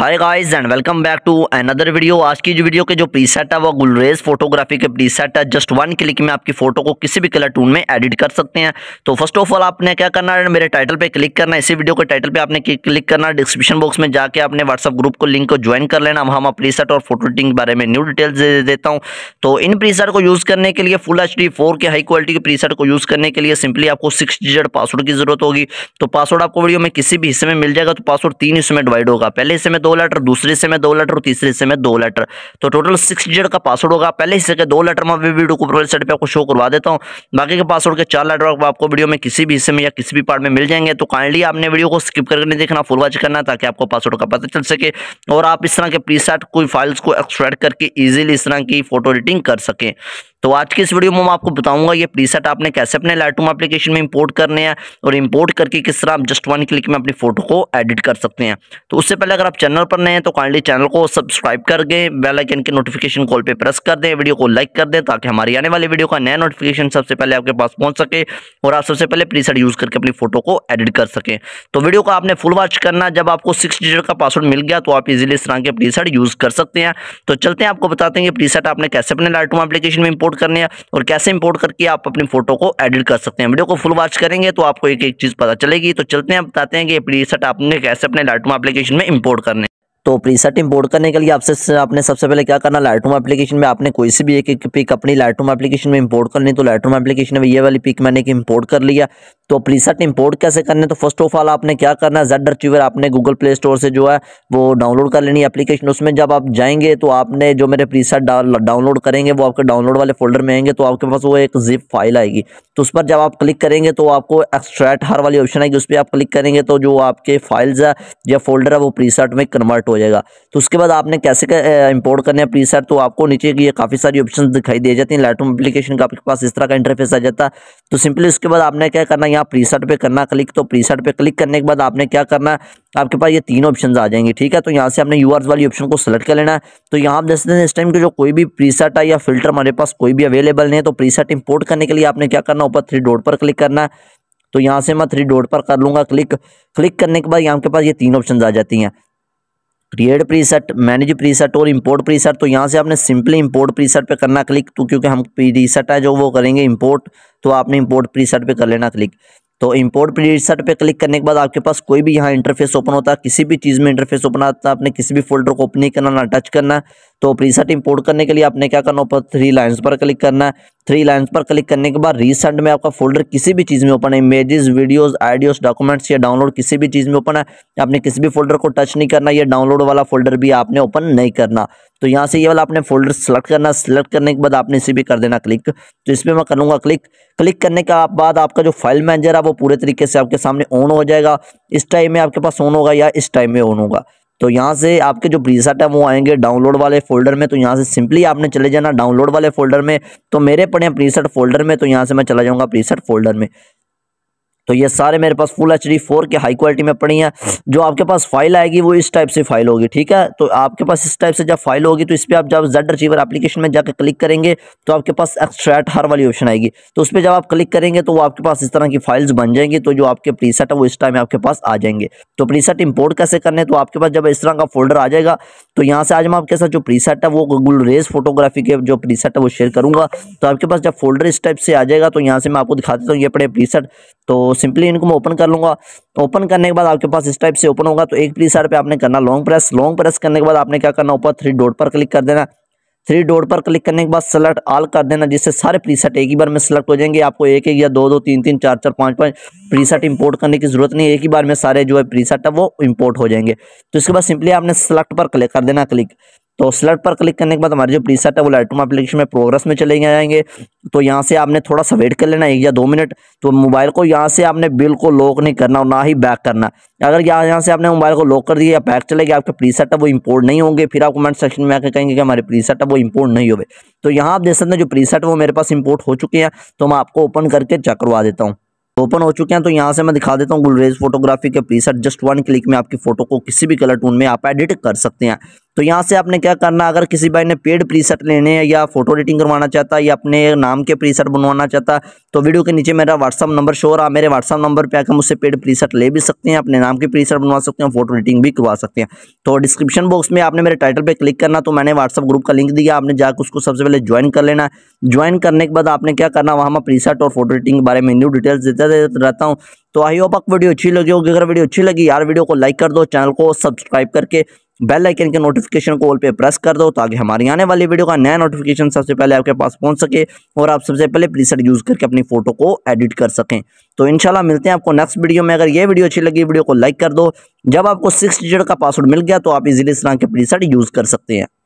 hi guys and welcome back to another video आज की जो वीडियो के जो प्रीसेट है वो गुलरेज फोटोग्राफी के प्रीसेट है जस्ट वन क्लिक में आपकी फोटो को किसी भी कलर टून में एडिट कर सकते हैं तो फर्स्ट ऑफ ऑल आपने क्या करना है मेरे टाइटल पे क्लिक करना है इसी वीडियो के टाइटल पे आपने क्लिक करना डिस्क्रिप्शन बॉक्स में जाकर अपने व्हाट्सअप ग्रुप को लिंक को ज्वाइन कर लेना हम आप प्रीसेट और फोटो एडिटिंग के बारे में न्यू डिटेल्स दे देता हूँ तो इन प्रीसेट को यूज़ करने के लिए फुल एच डी के हाई क्वालिटी के प्रीसेट को यूज़ करने के लिए सिंपली आपको सिक्स डिजिट पासवर्ड की जरूरत होगी तो पासवर्ड आपको वीडियो में किसी भी हिस्से में मिल जाएगा तो पासवर्ड तीन हिस्से में डिवाइड होगा पहले हिस्से में दो लेटर दूसरे से में दो लेटर और तीसरे से में दो लेटर तो टोटल सिक्स डिजिट का पासवर्ड होगा पहले हिस्से के दो लेटर में भी वीडियो को प्रोफाइल साइड पर आपको शो करवा देता हूँ बाकी के पासवर्ड के चार लेटर आपको वीडियो में किसी भी हिस्से में या किसी भी पार्ट में मिल जाएंगे तो काइंडली आपने वीडियो को स्किप करके नहीं देखना फुल वॉच करना ताकि आपको पासवर्ड का पता चल सके और आप इस तरह के प्री कोई फाइल्स को एक्सट्रैक्ट करके ईजिली इस तरह की फोटो एडिटिंग कर सकें तो आज की इस वीडियो में मैं आपको बताऊंगा ये प्रीसेट आपने कैसे अपने लाइटरूम एप्लीकेशन में इंपोर्ट करने हैं और इंपोर्ट करके किस तरह आप जस्ट वन क्लिक में अपनी फोटो को एडिट कर सकते हैं तो उससे पहले अगर आप चैनल पर नए हैं तो काइंडली चैनल को सब्सक्राइब कर दें बेलाइकन के नोटिफिकेशन कॉल पर प्रेस कर दें वीडियो को लाइक कर दें ताकि हमारी आने वाली वीडियो का नया नोटिफिकेशन सबसे पहले आपके पास पहुँच सके और आप सबसे पहले प्रीसेट यूज़ करके अपनी फोटो को एडिट कर सकें तो वीडियो को आपने फुल वॉच करना जब आपको सिक्स डिजिट का पासवर्ड मिल गया तो आप इजिली इस तरह के प्रीसेट यूज़ कर सकते हैं तो चलते हैं आपको बताते हैं कि प्रीसेट आपने कैसे अपने लाइटरूम एप्लीकेशन में इंपोर्ट इंपोर्ट करने हैं और कैसे इंपोर्ट करके आप अपनी फोटो को एडिट कर सकते हैं वीडियो को फुल वॉच करेंगे तो आपको एक एक चीज़ पता चलेगी तो चलते हैं बताते हैं कि प्री आपने कैसे अपने लाइटरूम एप्लीकेशन में इंपोर्ट करने तो प्रीसेट इंपोर्ट करने के लिए आपसे आपने सबसे पहले क्या करना लाइटरूम एप्लीकेशन में आपने कोई सी भी एक एक पिक अपनी लाइटरूम एप्लीकेशन में इंपोर्ट करनी तो लाइटरूम एप्लीकेशन में ये वाली पिक मैंने कि इंपोर्ट कर लिया तो प्रीसेट इंपोर्ट कैसे करने तो फर्स्ट ऑफ ऑल आपने क्या करना है जेड अचीवर आपने गूगल प्ले स्टोर से जो है वो डाउनलोड कर लेनी एप्लीकेशन उसमें जब आप जाएंगे तो आपने जो मेरे प्रीसेट डाउनलोड करेंगे वो आपके डाउनलोड वाले फोल्डर में आएंगे तो आपके पास वो एक जिप फाइल आएगी तो उस पर जब आप क्लिक करेंगे तो आपको एक्सट्रैक्ट हर वाली ऑप्शन आएगी उस पर आप क्लिक करेंगे तो जो आपके फाइल्स है या फोल्डर है वो प्रीसेट में कन्वर्ट हो जाएगा तो उसके बाद आपने कैसे इंपोर्ट करने हैं प्रीसेट तो आपको नीचे की ये काफ़ी सारी ऑप्शन दिखाई दे जाती हैं लाइटरूम एप्लीकेशन का आपके पास इस तरह का इंटरफेस आ जाता है तो सिंपली उसके बाद आपने क्या करना है यहाँ प्री सेट करना क्लिक तो प्री सेट क्लिक करने के बाद आपने क्या करना है आपके पास ये तीन ऑप्शन आ जाएंगे ठीक है तो यहाँ से आपने यू वाली ऑप्शन को सेलेक्ट कर लेना है तो यहाँ आप जैसे हैं इस टाइम के जो कोई भी प्रीसेट है या फिल्टर हमारे पास कोई भी अवेलेबल नहीं है तो प्रीसेट इंपोर्ट करने के लिए आपने क्या करना ऊपर थ्री डोर पर क्लिक करना है तो यहाँ से मैं थ्री डोर पर कर लूँगा क्लिक क्लिक करने के बाद यहाँ के पास ये तीन ऑप्शन आ जाती हैं क्रिएट प्रीसेट मैनेज प्रीसेट और इंपोर्ट प्रीसेट तो यहाँ से आपने सिंपली इंपोर्ट प्रीसेट पे करना क्लिक तो क्योंकि हम प्रीसेट है जो वो करेंगे इंपोर्ट तो आपने इंपोर्ट प्रीसेट पे कर लेना क्लिक तो इंपोर्ट प्रीसेट पे क्लिक करने के बाद आपके पास कोई भी यहाँ इंटरफेस ओपन होता है किसी भी चीज़ में इंटरफेस ओपन आता है आपने किसी भी फोल्डर को ओपन नहीं करना ना टच करना तो प्रीसेट इंपोर्ट करने के लिए आपने क्या करना ऊपर थ्री लाइन्स पर क्लिक करना है थ्री लाइन्स पर क्लिक करने के बाद रिसेंट में आपका फोल्डर किसी भी चीज़ में ओपन है इमेजेस वीडियोस आइडियोस डॉक्यूमेंट्स या डाउनलोड किसी भी चीज़ में ओपन है आपने किसी भी फोल्डर को टच नहीं करना या डाउनलोड वाला फोल्डर भी आपने ओपन नहीं करना तो यहाँ से ये वाला आपने फोल्डर सेलेक्ट करना सेलेक्ट करने के बाद आपने इसे भी कर देना क्लिक तो इस पर मैं करूँगा क्लिक क्लिक करने के बाद आपका जो फाइल मैनेजर है वो पूरे तरीके से आपके सामने ऑन हो जाएगा इस टाइम में आपके पास ऑन होगा या इस टाइम में ऑन होगा तो यहाँ से आपके जो प्रीसेट है वो आएंगे डाउनलोड वाले फोल्डर में तो यहाँ से सिंपली आपने चले जाना डाउनलोड वाले फोल्डर में तो मेरे पड़े प्रीसेट फोल्डर में तो यहाँ से मैं चला जाऊँगा प्रीसेट फोल्डर में तो ये सारे मेरे पास full H D four K high quality में पड़ी हैं जो आपके पास फाइल आएगी वो इस टाइप से फाइल होगी ठीक है तो आपके पास इस टाइप से जब फाइल होगी तो इस पर आप जब जेड रिसीवर एप्लीकेशन में जाकर क्लिक करेंगे तो आपके पास एक्स्ट्रैट हर वाली ऑप्शन आएगी तो उस पर जब आप क्लिक करेंगे तो वो आपके पास इस तरह की फाइल्स बन जाएंगी तो जो आपके प्रीसेट है वो इस टाइम आपके पास आ जाएंगे तो प्रीसेट इंपोर्ट कैसे करने तो आपके पास जब इस तरह का फोल्डर आ जाएगा तो यहाँ से आज मैं आपके साथ जो प्रीसेट है वो गूगल रेस फोटोग्राफी के जो प्रीसेट है वो शेयर करूंगा तो आपके पास जब फोल्डर इस टाइप से आ जाएगा तो यहाँ से मैं आपको दिखा देता हूँ ये पड़े प्रीसेट तो सिंपली इनको मैं ओपन कर लूँगा ओपन करने के बाद आपके पास इस टाइप से ओपन होगा तो एक प्लीसर पर आपने करना लॉन्ग प्रेस लॉन्ग प्रेस करने के बाद आपने क्या करना ऊपर थ्री डॉट पर क्लिक कर देना थ्री डॉट पर क्लिक करने के बाद सेलेक्ट ऑल कर देना जिससे सारे प्रीसेट एक ही बार में सेलेक्ट हो जाएंगे आपको एक एक या दो दो तीन तीन चार चार पाँच पाँच प्रीसेट इंपोर्ट करने की जरूरत नहीं है एक ही बार में सारे जो है प्रीसेट है वो इंपोर्ट हो जाएंगे तो इसके बाद सिंपली आपने सेलेक्ट पर क्लिक कर देना क्लिक तो स्लट पर क्लिक करने के बाद हमारे जो प्रीसेट है वो लाइटरूम एप्लीकेशन में प्रोग्रेस में चले जाएंगे तो यहाँ से आपने थोड़ा सा वेट कर लेना एक या दो मिनट तो मोबाइल को यहाँ से आपने बिल्कुल लॉक नहीं करना और ना ही बैक करना अगर यहाँ यहाँ से आपने मोबाइल को लॉक कर दिया या बैक चले गया आपके प्रीसेट है वो इम्पोर्ट नहीं होंगे फिर आप कमेंट सेक्शन में आकर कहेंगे कि हमारे प्रीसेट है वो इम्पोर्ट नहीं हुए तो यहाँ आप देख सकते हैं जो प्रीसेट वो मेरे पास इम्पोर्ट हो चुके हैं तो मैं आपको ओपन करके चेक करवा देता हूँ ओपन तो हो चुके हैं तो यहाँ से मैं दिखा देता हूँ गुलरेज फोटोग्राफी के प्रीसेट जस्ट वन क्लिक में आपकी फोटो को किसी भी कलर टून में आप एडिट कर सकते हैं तो यहाँ से आपने क्या करना अगर किसी भाई ने पेड प्रीसेट लेने हैं या फोटो एडिटिंग करवाना चाहता है या अपने नाम के प्रीसेट बनवाना चाहता तो वीडियो के नीचे मेरा व्हाट्सअप नंबर शो रहा मेरे व्हाट्सअप नंबर पे आकर मुझसे पेड प्रीसेट ले भी सकते हैं अपने नाम के प्रीसेट बनवा सकते हैं फोटो एडिटिंग भी करवा सकते हैं तो डिस्क्रिप्शन बॉक्स में आपने मेरे टाइटल पर क्लिक करना तो मैंने व्हाट्सअप ग्रुप का लिंक दिया आपने जाकर उसको सबसे पहले ज्वाइन कर लेना ज्वाइन करने के बाद आपने क्या करना वहाँ मैं प्रीसेट और फोटो एडिटिंग के बारे में न्यू डिटेल्स देता रहता हूँ तो आई होप आपको वीडियो अच्छी लगी होगी अगर वीडियो अच्छी लगी यार वीडियो को लाइक कर दो चैनल को सब्सक्राइब करके बेल आइकन के नोटिफिकेशन को ऑल पे प्रेस कर दो ताकि हमारी आने वाली वीडियो का नया नोटिफिकेशन सबसे पहले आपके पास पहुंच सके और आप सबसे पहले प्रीसेट यूज़ करके अपनी फोटो को एडिट कर सकें तो इनशाला मिलते हैं आपको नेक्स्ट वीडियो में अगर ये वीडियो अच्छी लगी वीडियो को लाइक कर दो जब आपको सिक्स डिजिट का पासवर्ड मिल गया तो आप इजिली इस तरह के प्रीसेट यूज़ कर सकते हैं